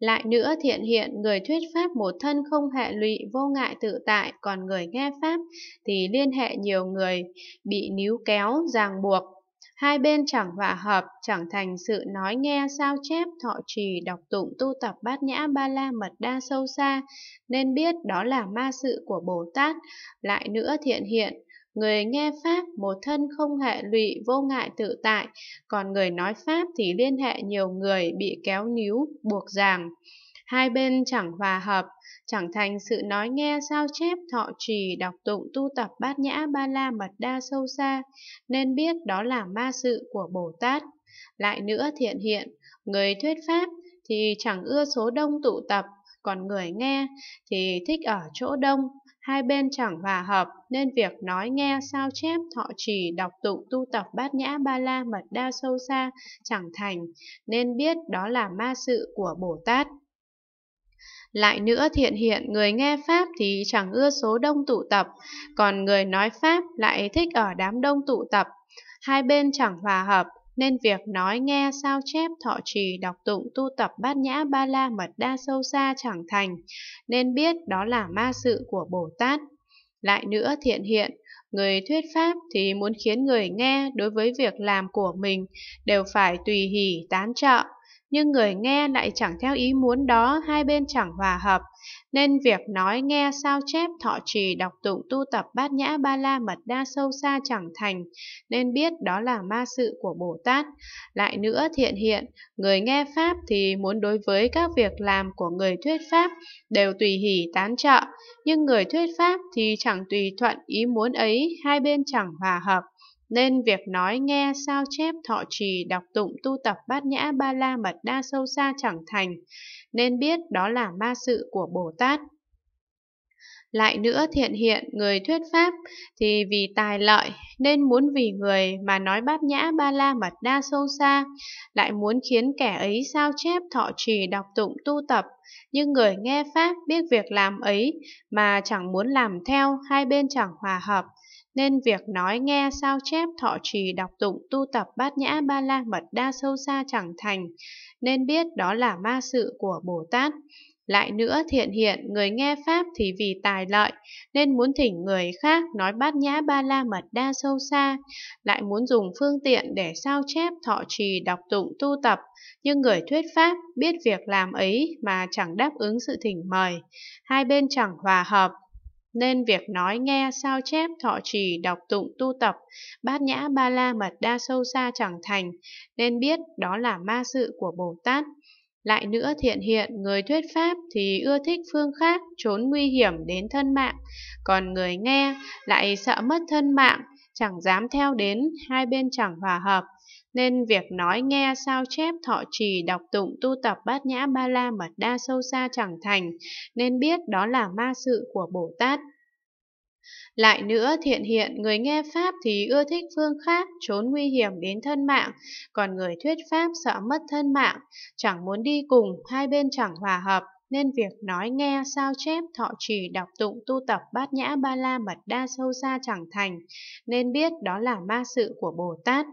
Lại nữa thiện hiện người thuyết pháp một thân không hệ lụy vô ngại tự tại, còn người nghe pháp thì liên hệ nhiều người bị níu kéo, ràng buộc. Hai bên chẳng hòa hợp, chẳng thành sự nói nghe sao chép, thọ trì, đọc tụng, tu tập bát nhã ba la mật đa sâu xa, nên biết đó là ma sự của Bồ Tát. Lại nữa thiện hiện, Người nghe Pháp một thân không hệ lụy vô ngại tự tại, còn người nói Pháp thì liên hệ nhiều người bị kéo níu, buộc ràng. Hai bên chẳng hòa hợp, chẳng thành sự nói nghe sao chép thọ trì đọc tụng tu tập bát nhã ba la mật đa sâu xa, nên biết đó là ma sự của Bồ Tát. Lại nữa thiện hiện, người thuyết Pháp thì chẳng ưa số đông tụ tập, còn người nghe thì thích ở chỗ đông, Hai bên chẳng hòa hợp nên việc nói nghe sao chép thọ trì đọc tụng tu tập bát nhã ba la mật đa sâu xa chẳng thành nên biết đó là ma sự của Bồ Tát. Lại nữa thiện hiện người nghe Pháp thì chẳng ưa số đông tụ tập, còn người nói Pháp lại thích ở đám đông tụ tập. Hai bên chẳng hòa hợp nên việc nói nghe sao chép thọ trì đọc tụng tu tập bát nhã ba la mật đa sâu xa chẳng thành, nên biết đó là ma sự của Bồ Tát. Lại nữa thiện hiện, người thuyết pháp thì muốn khiến người nghe đối với việc làm của mình đều phải tùy hỷ tán trợ, nhưng người nghe lại chẳng theo ý muốn đó, hai bên chẳng hòa hợp, nên việc nói nghe sao chép thọ trì đọc tụng tu tập bát nhã ba la mật đa sâu xa chẳng thành, nên biết đó là ma sự của Bồ Tát. Lại nữa thiện hiện, người nghe Pháp thì muốn đối với các việc làm của người thuyết Pháp đều tùy hỷ tán trợ, nhưng người thuyết Pháp thì chẳng tùy thuận ý muốn ấy, hai bên chẳng hòa hợp nên việc nói nghe sao chép thọ trì đọc tụng tu tập bát nhã ba la mật đa sâu xa chẳng thành, nên biết đó là ma sự của Bồ Tát. Lại nữa thiện hiện người thuyết pháp thì vì tài lợi nên muốn vì người mà nói bát nhã ba la mật đa sâu xa, lại muốn khiến kẻ ấy sao chép thọ trì đọc tụng tu tập, nhưng người nghe pháp biết việc làm ấy mà chẳng muốn làm theo hai bên chẳng hòa hợp nên việc nói nghe sao chép thọ trì đọc tụng tu tập bát nhã ba la mật đa sâu xa chẳng thành, nên biết đó là ma sự của Bồ Tát. Lại nữa thiện hiện người nghe Pháp thì vì tài lợi nên muốn thỉnh người khác nói bát nhã ba la mật đa sâu xa, lại muốn dùng phương tiện để sao chép thọ trì đọc tụng tu tập, nhưng người thuyết Pháp biết việc làm ấy mà chẳng đáp ứng sự thỉnh mời, hai bên chẳng hòa hợp, nên việc nói nghe sao chép thọ trì đọc tụng tu tập bát nhã ba la mật đa sâu xa chẳng thành nên biết đó là ma sự của bồ tát lại nữa thiện hiện người thuyết pháp thì ưa thích phương khác trốn nguy hiểm đến thân mạng còn người nghe lại sợ mất thân mạng chẳng dám theo đến, hai bên chẳng hòa hợp, nên việc nói nghe sao chép thọ trì đọc tụng tu tập bát nhã ba la mật đa sâu xa chẳng thành, nên biết đó là ma sự của Bồ Tát. Lại nữa thiện hiện người nghe Pháp thì ưa thích phương khác, trốn nguy hiểm đến thân mạng, còn người thuyết Pháp sợ mất thân mạng, chẳng muốn đi cùng, hai bên chẳng hòa hợp, nên việc nói nghe sao chép thọ trì đọc tụng tu tập bát nhã ba la mật đa sâu xa chẳng thành nên biết đó là ma sự của bồ tát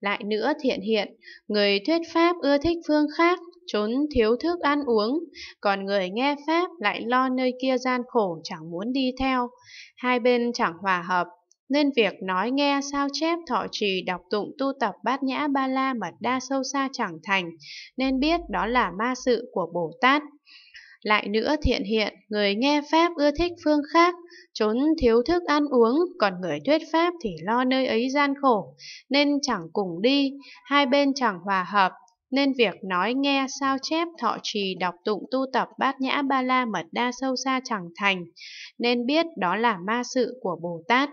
lại nữa thiện hiện người thuyết pháp ưa thích phương khác trốn thiếu thức ăn uống, còn người nghe Pháp lại lo nơi kia gian khổ chẳng muốn đi theo, hai bên chẳng hòa hợp, nên việc nói nghe sao chép thọ trì đọc tụng tu tập bát nhã ba la mật đa sâu xa chẳng thành, nên biết đó là ma sự của Bồ Tát. Lại nữa thiện hiện, người nghe Pháp ưa thích phương khác, trốn thiếu thức ăn uống, còn người thuyết Pháp thì lo nơi ấy gian khổ, nên chẳng cùng đi, hai bên chẳng hòa hợp, nên việc nói nghe sao chép thọ trì đọc tụng tu tập bát nhã ba la mật đa sâu xa chẳng thành, nên biết đó là ma sự của Bồ Tát.